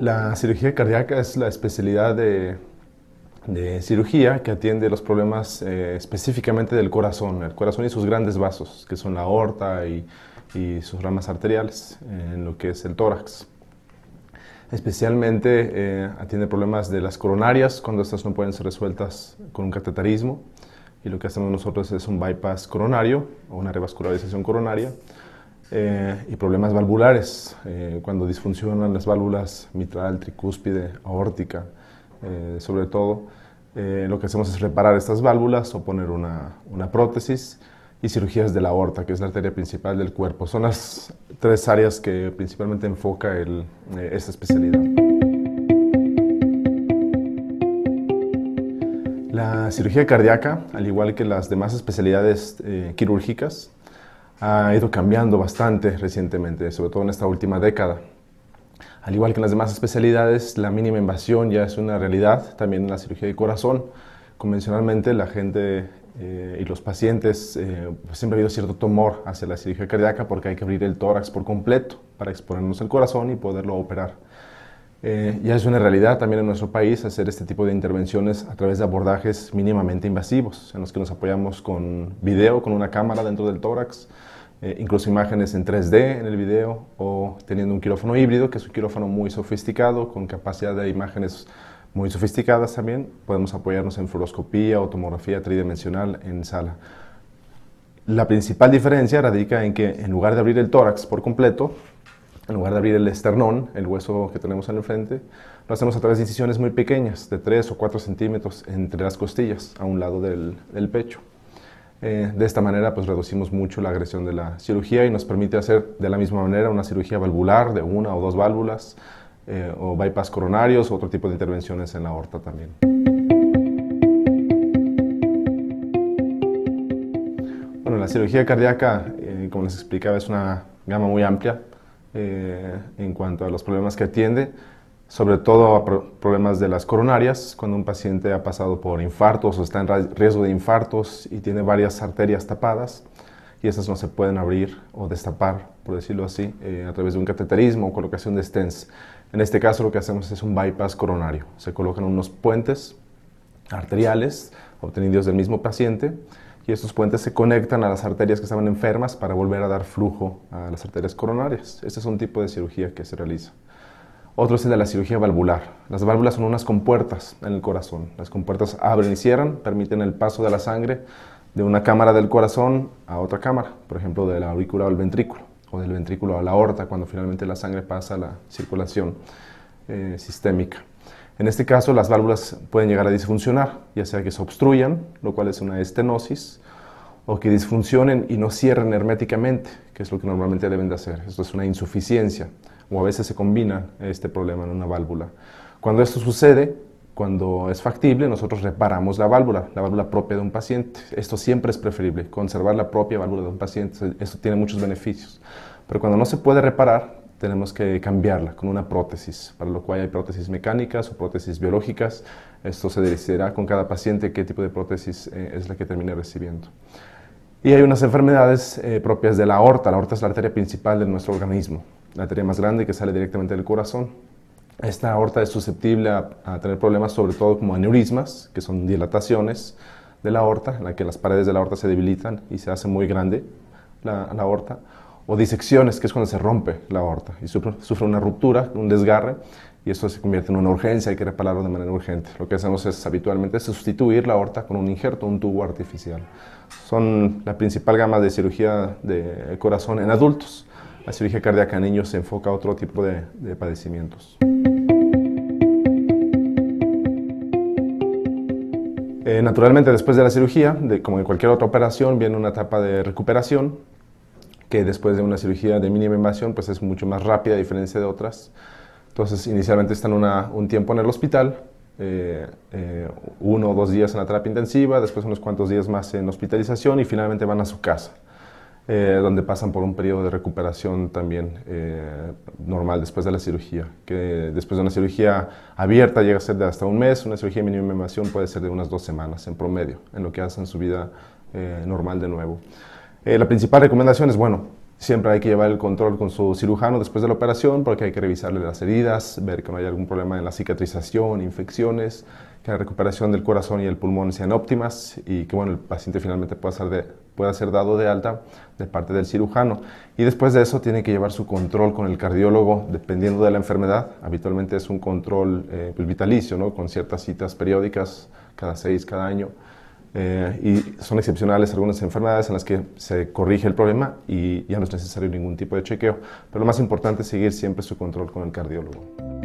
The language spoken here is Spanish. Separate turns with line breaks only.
La cirugía cardíaca es la especialidad de, cirugía que atiende los problemas eh, específicamente del corazón, el corazón y sus grandes vasos, que son la aorta y, sus ramas arteriales, eh, en lo que es el tórax. Especialmente eh, atiende problemas de las coronarias, cuando estas no pueden ser resueltas con un cateterismo Y lo que hacemos nosotros es un bypass coronario o una revascularización coronaria eh, y problemas valvulares. Eh, cuando disfuncionan las válvulas mitral, tricúspide, aórtica, eh, sobre todo, lo que hacemos es reparar estas válvulas o poner una, una prótesis y cirugías de la aorta, que es la arteria principal del cuerpo. Son las tres áreas que principalmente enfoca esta especialidad. La cirugía cardíaca, al igual que las demás especialidades quirúrgicas, ha ido cambiando bastante recientemente, sobre todo en esta última década. Al igual que en las demás especialidades, la mínima invasión ya es una realidad, también en la cirugía de corazón. Convencionalmente la gente eh, y los pacientes eh, pues siempre ha habido cierto temor hacia la cirugía cardíaca porque hay que abrir el tórax por completo para exponernos el corazón y poderlo operar. Eh, ya es una realidad también en nuestro país hacer este tipo de intervenciones a través de abordajes mínimamente invasivos, en los que nos apoyamos con video, con una cámara dentro del tórax, eh, incluso imágenes en 3D en el video, o teniendo un quirófano híbrido, que es un quirófano muy sofisticado, con capacidad de imágenes muy sofisticadas también. Podemos apoyarnos en fluoroscopía o tomografía tridimensional en sala. La principal diferencia radica en que en lugar de abrir el tórax por completo, en lugar de abrir el esternón, el hueso que tenemos en el frente, lo hacemos a través de incisiones muy pequeñas, de 3 o 4 centímetros entre las costillas, a un lado del, pecho. Eh, de esta manera, pues reducimos mucho la agresión de la cirugía y nos permite hacer de la misma manera una cirugía valvular de una o dos válvulas, eh, o bypass coronarios, otro tipo de intervenciones en la aorta también. Bueno, la cirugía cardíaca, eh, como les explicaba, es una gama muy amplia eh, en cuanto a los problemas que atiende, sobre todo a problemas de las coronarias, cuando un paciente ha pasado por infartos o está en riesgo de infartos y tiene varias arterias tapadas y esas no se pueden abrir o destapar, por decirlo así, eh, a través de un cateterismo o colocación de stents. En este caso lo que hacemos es un bypass coronario. Se colocan unos puentes arteriales obtenidos del mismo paciente y estos puentes se conectan a las arterias que estaban enfermas para volver a dar flujo a las arterias coronarias. Este es un tipo de cirugía que se realiza. Otro es el de la cirugía valvular. Las válvulas son unas compuertas en el corazón. Las compuertas abren y cierran, permiten el paso de la sangre de una cámara del corazón a otra cámara, por ejemplo, de la aurícula al ventrículo, o del ventrículo a la aorta, cuando finalmente la sangre pasa a la circulación eh, sistémica. En este caso, las válvulas pueden llegar a disfuncionar, ya sea que se obstruyan, lo cual es una estenosis, o que disfuncionen y no cierren herméticamente, que es lo que normalmente deben de hacer. Esto es una insuficiencia, o a veces se combina este problema en una válvula. Cuando esto sucede, cuando es factible, nosotros reparamos la válvula, la válvula propia de un paciente. Esto siempre es preferible, conservar la propia válvula de un paciente. Esto tiene muchos beneficios. Pero cuando no se puede reparar, tenemos que cambiarla con una prótesis, para lo cual hay prótesis mecánicas o prótesis biológicas. Esto se decidirá con cada paciente qué tipo de prótesis eh, es la que termine recibiendo. Y hay unas enfermedades eh, propias de la aorta. La aorta es la arteria principal de nuestro organismo, la arteria más grande que sale directamente del corazón. Esta aorta es susceptible a, tener problemas sobre todo como aneurismas, que son dilataciones de la aorta, en la que las paredes de la aorta se debilitan y se hace muy grande la aorta o disecciones, que es cuando se rompe la aorta y sufre, una ruptura, un desgarre, y eso se convierte en una urgencia, hay que repararlo de manera urgente. Lo que hacemos es habitualmente sustituir la aorta con un injerto, un tubo artificial. Son la principal gama de cirugía de corazón en adultos. La cirugía cardíaca en niños se enfoca a otro tipo de, padecimientos. Eh, naturalmente, después de la cirugía, como en cualquier otra operación, viene una etapa de recuperación que después de una cirugía de mínima invasión pues es mucho más rápida a diferencia de otras. Entonces inicialmente están un tiempo en el hospital, eh, eh, uno o dos días en la terapia intensiva, después unos cuantos días más en hospitalización y finalmente van a su casa, eh, donde pasan por un periodo de recuperación también normal después de la cirugía, que después de una cirugía abierta llega a ser de hasta un mes, una cirugía de mínima invasión puede ser de unas dos semanas en promedio, en lo que hacen su vida normal de nuevo. Eh, la principal recomendación es, bueno, siempre hay que llevar el control con su cirujano después de la operación porque hay que revisarle las heridas, ver que no haya algún problema en la cicatrización, infecciones, que la recuperación del corazón y el pulmón sean óptimas y que, bueno, el paciente finalmente pueda ser, dado de alta de parte del cirujano. Y después de eso tiene que llevar su control con el cardiólogo dependiendo de la enfermedad. Habitualmente es un control eh, vitalicio, Con ciertas citas periódicas cada seis, cada año. Eh, y son excepcionales algunas enfermedades en las que se corrige el problema y ya no es necesario ningún tipo de chequeo. Pero lo más importante es seguir siempre su control con el cardiólogo.